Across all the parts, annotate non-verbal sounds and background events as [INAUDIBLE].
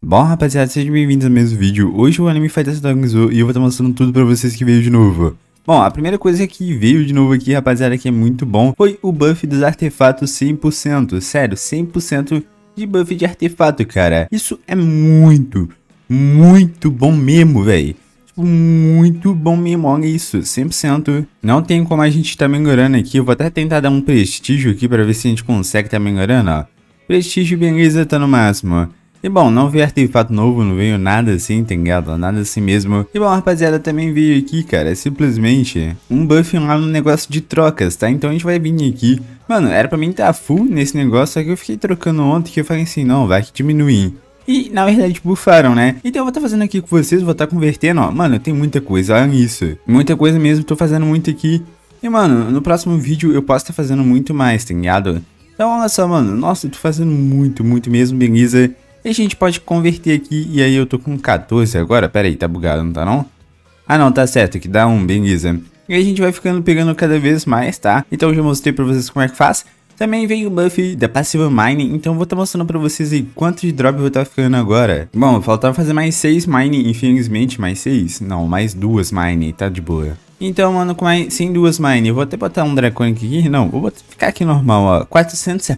Bom rapaziada, sejam bem-vindos a mais um vídeo, hoje o anime Fight Danzo e eu vou estar mostrando tudo pra vocês que veio de novo. Bom, a primeira coisa que veio de novo aqui, rapaziada, que é muito bom, foi o buff dos artefatos 100%, sério, 100% de buff de artefato, cara. Isso é muito, muito bom mesmo, velho tipo, muito bom mesmo, olha isso, 100%. Não tem como a gente tá melhorando aqui, eu vou até tentar dar um prestígio aqui pra ver se a gente consegue tá melhorando, ó. Prestígio, beleza, tá no máximo. E bom, não veio artefato novo, não veio nada assim, tá ligado? Nada assim mesmo. E bom, rapaziada, também veio aqui, cara, é simplesmente um buff lá no negócio de trocas, tá? Então a gente vai vir aqui. Mano, era pra mim estar tá full nesse negócio, só que eu fiquei trocando ontem que eu falei assim, não, vai que diminui. E, na verdade, bufaram, né? Então eu vou estar tá fazendo aqui com vocês, vou estar tá convertendo, ó. Mano, tem muita coisa, olha isso. Muita coisa mesmo, tô fazendo muito aqui. E, mano, no próximo vídeo eu posso estar tá fazendo muito mais, tá ligado? Então, olha só, mano. Nossa, tô fazendo muito, muito mesmo, beleza? E a gente pode converter aqui, e aí eu tô com 14 agora, pera aí, tá bugado, não tá não? Ah não, tá certo, que dá um, beleza. E aí a gente vai ficando pegando cada vez mais, tá? Então eu já mostrei pra vocês como é que faz. Também veio o buff da passiva mining, então vou estar tá mostrando pra vocês aí quanto de drop eu vou estar tá ficando agora. Bom, faltava fazer mais 6 mining, infelizmente, mais 6. Não, mais duas mining, tá de boa. Então, mano, com mais sem duas mine, vou até botar um Draconic aqui, não, vou botar, ficar aqui normal, ó, 400,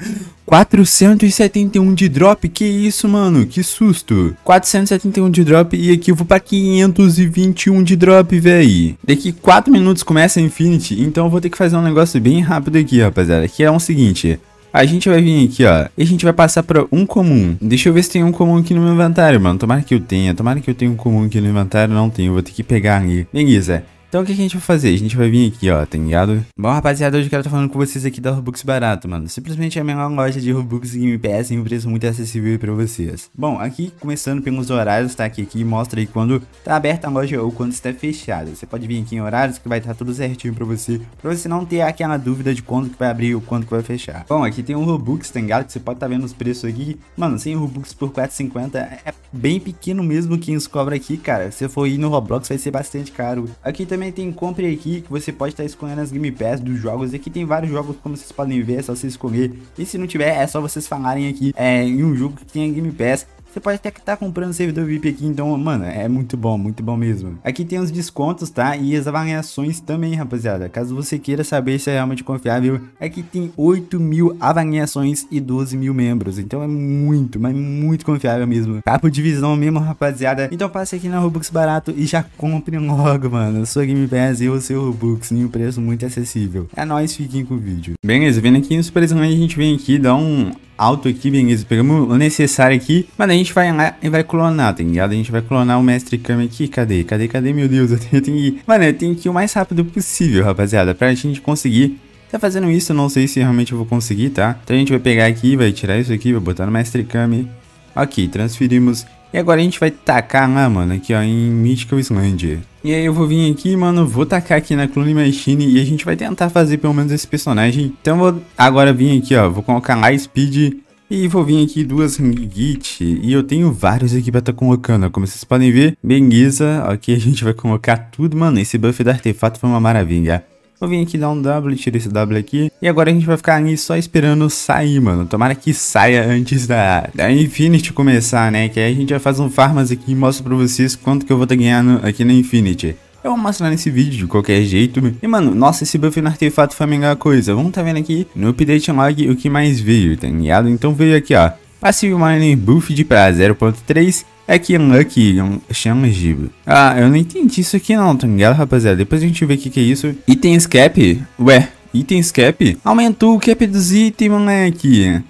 471 de drop, que isso, mano, que susto, 471 de drop e aqui eu vou pra 521 de drop, véi, daqui 4 minutos começa a Infinity, então eu vou ter que fazer um negócio bem rápido aqui, rapaziada, que é o um seguinte, a gente vai vir aqui, ó, e a gente vai passar pra um comum. Deixa eu ver se tem um comum aqui no meu inventário, mano. Tomara que eu tenha, tomara que eu tenha um comum aqui no inventário. Não tenho, vou ter que pegar ali. Beleza, então o que, que, a gente vai fazer? A gente vai vir aqui, ó, tá ligado? Bom, rapaziada, hoje eu quero estar tá falando com vocês aqui da Robux Barato, mano. Simplesmente é a melhor loja de Robux e Game Pass em um preço muito acessível pra vocês. Bom, aqui, começando pelos horários, tá aqui, aqui mostra aí quando tá aberta a loja ou quando está fechada. Você pode vir aqui em horários que vai estar tá tudo certinho pra você, pra você não ter aquela dúvida de quando que vai abrir ou quando que vai fechar. Bom, aqui tem um Robux, tá ligado? Que você pode estar tá vendo os preços aqui. Mano, 100 Robux por 4,50 é bem pequeno mesmo que nos cobra aqui, cara. Se você for ir no Roblox vai ser bastante caro. Aqui também também tem compre aqui, que você pode estar tá escolhendo as Game Pass dos jogos. E aqui tem vários jogos, como vocês podem ver, é só você escolher. E se não tiver, é só vocês falarem aqui é, em um jogo que tem Game Pass. Você pode até que tá comprando servidor VIP aqui, então, mano, é muito bom, muito bom mesmo. Aqui tem os descontos, tá? E as avaliações também, rapaziada. Caso você queira saber se é realmente confiável, aqui tem 8 mil avaliações e 12 mil membros. Então é muito, mas muito confiável mesmo. Capo de visão mesmo, rapaziada. Então passe aqui na Robux Barato e já compre logo, mano. Sua Game Pass e o seu Robux em um preço muito acessível. É nóis, fiquem com o vídeo. Beleza, vendo aqui nos preços, a gente vem aqui, dá um auto beleza? Pegamos o necessário aqui. Mano, a gente vai lá e vai clonar, tá ligado? A gente vai clonar o Mestre Kami aqui. Cadê? Cadê? Cadê? Meu Deus, [LAUGHS] eu tenho, que ir. Mano, eu tenho que ir o mais rápido possível, rapaziada, pra gente conseguir tá fazendo isso, não sei se realmente eu vou conseguir, tá? Então a gente vai pegar aqui, vai tirar isso aqui, vai botar no Mestre Kami. Aqui, transferimos e agora a gente vai tacar lá, mano, aqui ó, em Mythical Island. E aí eu vou vir aqui, mano, vou tacar aqui na Clone Machine e a gente vai tentar fazer pelo menos esse personagem. Então vou agora vir aqui, ó, vou colocar lá Speed e vou vir aqui duas Ringgit e eu tenho vários aqui pra estar tá colocando, como vocês podem ver, beleza, aqui a gente vai colocar tudo, mano, esse buff do artefato foi uma maravilha. Eu vim aqui dar um W, tira esse W aqui. E agora a gente vai ficar ali só esperando sair, mano. Tomara que saia antes da, da Infinity começar, né? Que aí a gente vai fazer um farmas aqui e mostra pra vocês quanto que eu vou estar tá ganhando aqui na Infinity. Eu vou mostrar nesse vídeo de qualquer jeito. E, mano, nossa, esse buff no artefato foi a melhor coisa. Vamos tá vendo aqui no update log o que mais veio, tá ligado? Então veio aqui, ó. Passive Mining de para 0.3 é que Lucky chama Gibo. Ah, eu não entendi isso aqui não, tá ligado, rapaziada? Depois a gente vê o que, que é isso. Itens cap? Ué, itens cap? Aumentou o cap dos itens, moleque.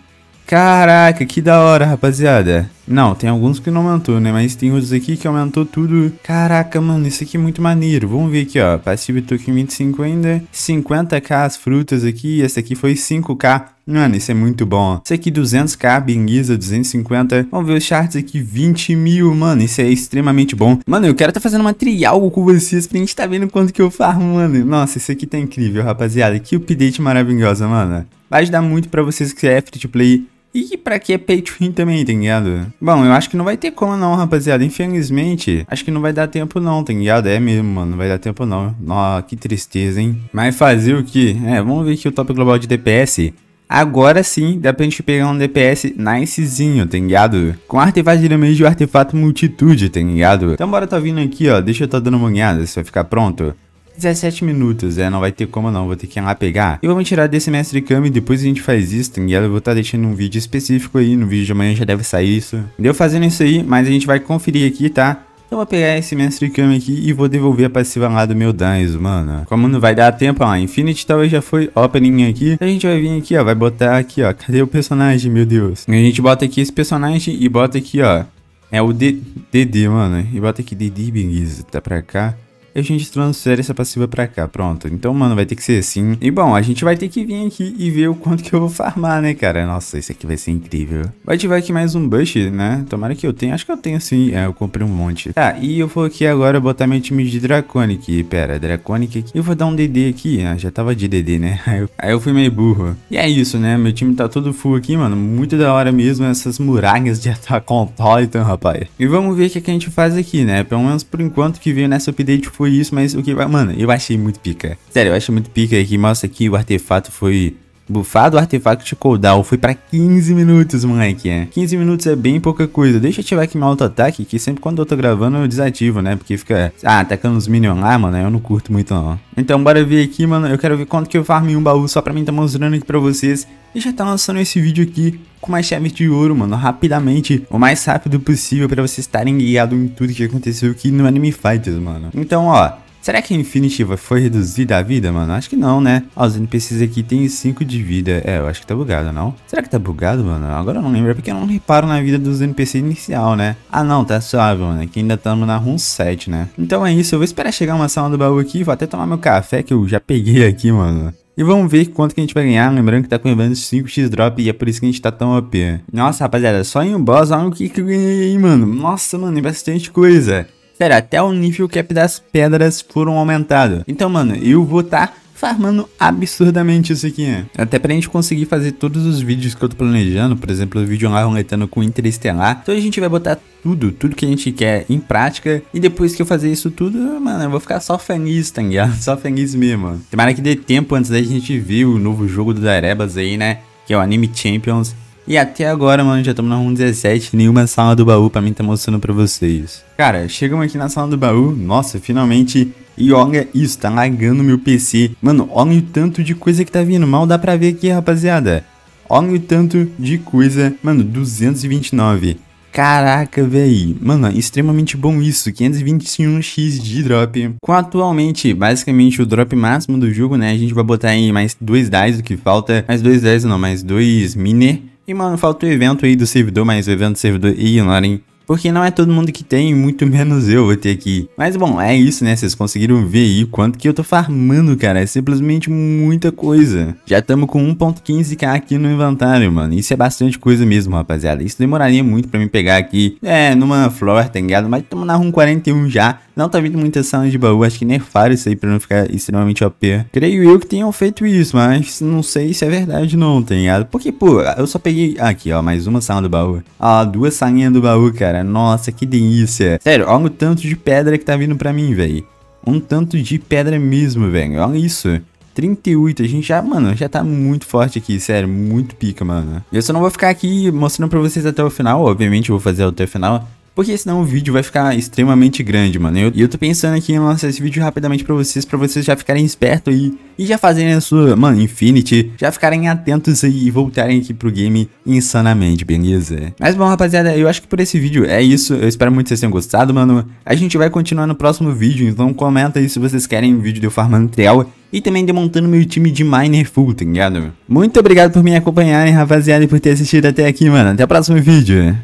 Caraca, que da hora, rapaziada. Não, tem alguns que não aumentou, né? Mas tem outros aqui que aumentou tudo. Caraca, mano, isso aqui é muito maneiro. Vamos ver aqui, ó. Passivo token 25 ainda. 50k as frutas aqui. Esse aqui foi 5k. Mano, isso é muito bom. Isso aqui 200k, binguiza, 250. Vamos ver os charts aqui, 20 mil, mano. Isso é extremamente bom. Mano, eu quero tá fazendo uma trialgo com vocês pra gente tá vendo quanto que eu farmo, mano. Nossa, isso aqui tá incrível, rapaziada. Que update maravilhosa, mano. Vai ajudar muito pra vocês que é free to play e pra que é Patreon [LAUGHS] também, tá ligado? Bom, eu acho que não vai ter como não, rapaziada. Infelizmente, acho que não vai dar tempo não, tá ligado? É mesmo, mano. Não vai dar tempo não. Nossa, que tristeza, hein? Mas fazer o que? É, vamos ver aqui o top global de DPS. Agora sim, dá pra gente pegar um DPS nicezinho, tá ligado? Com artefato de damage e artefato multitude, tá ligado? Então bora tá vindo aqui, ó. Deixa eu tá dando uma olhada, se vai ficar pronto. 17 minutos, é, não vai ter como não, vou ter que ir lá pegar. E vamos tirar desse mestre Kami, depois a gente faz isso, e Eu vou estar tá deixando um vídeo específico aí, no vídeo de amanhã já deve sair isso. Deu fazendo isso aí, mas a gente vai conferir aqui, tá? Eu vou pegar esse Mestre Kami aqui e vou devolver a passiva lá do meu Danzo, mano. Como não vai dar tempo, ó, Infinity talvez já foi opening aqui. A gente vai vir aqui, ó, vai botar aqui, ó, cadê o personagem, meu Deus? A gente bota aqui esse personagem e bota aqui, ó, é o D DD, mano. E bota aqui DD, beleza, tá pra cá a gente transfere essa passiva pra cá, pronto. Então, mano, vai ter que ser assim. E bom, a gente vai ter que vir aqui e ver o quanto que eu vou farmar, né, cara? Nossa, isso aqui vai ser incrível. Vai ativar aqui mais um bush, né? Tomara que eu tenha. Acho que eu tenho sim. É, eu comprei um monte. Tá, e eu vou aqui agora botar meu time de Draconic. Pera, Draconic aqui. Eu vou dar um DD aqui. Ah, já tava de DD, né? [LAUGHS] Aí eu, aí eu fui meio burro. E é isso, né? Meu time tá todo full aqui, mano. Muito da hora mesmo essas muralhas de Attack on Titan, rapaz. E vamos ver o que, é que a gente faz aqui, né? Pelo menos por enquanto que veio nessa update foi isso, mas o que. Mano, eu achei muito pica. Sério, eu achei muito pica aqui mostra aqui o artefato foi Bufado o artefato de cooldown foi para 15 minutos, moleque. É. 15 minutos é bem pouca coisa. Deixa eu ativar aqui meu auto-ataque, que sempre quando eu tô gravando eu desativo, né? Porque fica, ah, atacando os minions lá, mano, eu não curto muito não. Então bora ver aqui, mano, eu quero ver quanto que eu farmei um baú só pra mim tá mostrando aqui pra vocês e já tá lançando esse vídeo aqui com mais chaves de ouro, mano, rapidamente, o mais rápido possível para vocês estarem ligados em tudo que aconteceu aqui no Anime Fighters, mano. Então, ó, Será que a Infinity foi reduzida a vida, mano? Acho que não, né? Ó, os NPCs aqui tem 5 de vida. É, eu acho que tá bugado, não? Será que tá bugado, mano? Agora eu não lembro, é porque eu não reparo na vida dos NPCs inicial, né? Ah, não, tá suave, mano. Aqui é ainda estamos na run 7, né? Então é isso, eu vou esperar chegar uma sala do baú aqui. Vou até tomar meu café que eu já peguei aqui, mano. E vamos ver quanto que a gente vai ganhar, lembrando que tá com evento 5x drop e é por isso que a gente tá tão OP. Nossa, rapaziada, só em um boss, olha o que que eu ganhei, mano. Nossa, mano, é bastante coisa. Sério, até o nível cap é das pedras foram aumentados. Então, mano, eu vou estar... Tá farmando absurdamente isso aqui, Até pra gente conseguir fazer todos os vídeos que eu tô planejando, por exemplo, o vídeo lá roletando com Interestelar. Então a gente vai botar tudo, tudo que a gente quer em prática. E depois que eu fazer isso tudo, mano, eu vou ficar só feliz, tá ligado? [LAUGHS] Só feliz mesmo. Tomara que dê tempo antes da gente ver o novo jogo do Darebas aí, né? Que é o Anime Champions. E até agora, mano, já estamos na 1.17, nenhuma sala do baú pra mim tá mostrando pra vocês. Cara, chegamos aqui na sala do baú, nossa, finalmente e olha é isso, tá lagando meu PC. Mano, olha o tanto de coisa que tá vindo. Mal dá pra ver aqui, rapaziada. Olha o tanto de coisa. Mano, 229. Caraca, véi. Mano, é extremamente bom isso. 521x de drop. Com atualmente, basicamente, o drop máximo do jogo, né? A gente vai botar aí mais dois dies do que falta. Mais dois dies não, mais dois miner. E, mano, falta o evento aí do servidor, mas o evento do servidor ignorem porque não é todo mundo que tem, muito [LAUGHS] menos eu vou ter aqui. Mas bom, é isso né, vocês conseguiram ver aí quanto que eu tô farmando, cara. É simplesmente muita coisa. Já estamos com 1.15k aqui no inventário, mano. Isso é bastante coisa mesmo, rapaziada. Isso demoraria muito pra me pegar aqui, é, numa flor, tá ligado? Mas estamos na RUM 41 já. Não tá vindo muita sala de baú, acho que nem é faro isso aí pra não ficar extremamente OP. Creio eu que tenham feito isso, mas não sei se é verdade não, tá ligado? Porque, pô, eu só peguei... Aqui, ó, mais uma sala do baú. Ó, duas salinhas do baú, cara cara. Nossa, que delícia. Sério, olha o tanto de pedra que tá vindo pra mim, velho. Um tanto de pedra mesmo, velho. Olha isso. 38, a gente já, mano, já tá muito forte aqui, sério, muito pica, mano. Eu só não vou ficar aqui mostrando pra vocês até o final, obviamente eu vou fazer até o final, porque senão o vídeo vai ficar extremamente grande, mano. E eu, eu tô pensando aqui em lançar esse vídeo rapidamente pra vocês, pra vocês já ficarem espertos aí e já fazerem a sua, mano, Infinity, já ficarem atentos aí e voltarem aqui pro game insanamente, beleza? Mas bom, rapaziada, eu acho que por esse vídeo é isso. Eu espero muito que vocês tenham gostado, mano. A gente vai continuar no próximo vídeo, então comenta aí se vocês querem um vídeo de eu farmando trial e também demontando meu time de Miner Full, tá ligado? Muito obrigado por me acompanharem, rapaziada, e por ter assistido até aqui, mano. Até o próximo vídeo.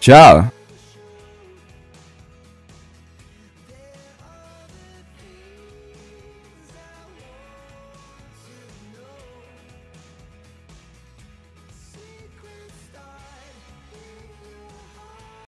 Tchau!